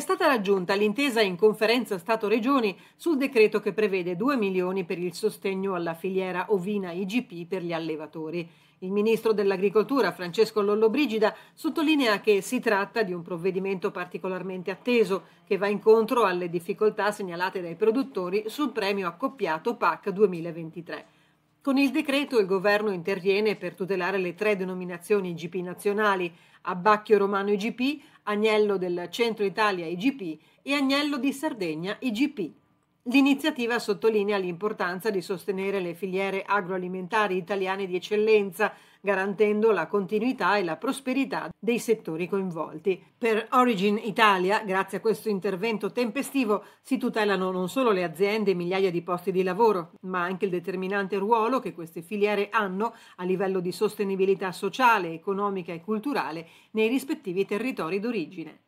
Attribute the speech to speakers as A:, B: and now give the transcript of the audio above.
A: è stata raggiunta l'intesa in conferenza Stato-Regioni sul decreto che prevede 2 milioni per il sostegno alla filiera ovina IGP per gli allevatori. Il ministro dell'Agricoltura Francesco Lollobrigida sottolinea che si tratta di un provvedimento particolarmente atteso che va incontro alle difficoltà segnalate dai produttori sul premio accoppiato PAC 2023. Con il decreto il governo interviene per tutelare le tre denominazioni IGP nazionali, Abbacchio Romano IGP, Agnello del Centro Italia IGP e Agnello di Sardegna IGP. L'iniziativa sottolinea l'importanza di sostenere le filiere agroalimentari italiane di eccellenza, garantendo la continuità e la prosperità dei settori coinvolti. Per Origin Italia, grazie a questo intervento tempestivo, si tutelano non solo le aziende e migliaia di posti di lavoro, ma anche il determinante ruolo che queste filiere hanno a livello di sostenibilità sociale, economica e culturale nei rispettivi territori d'origine.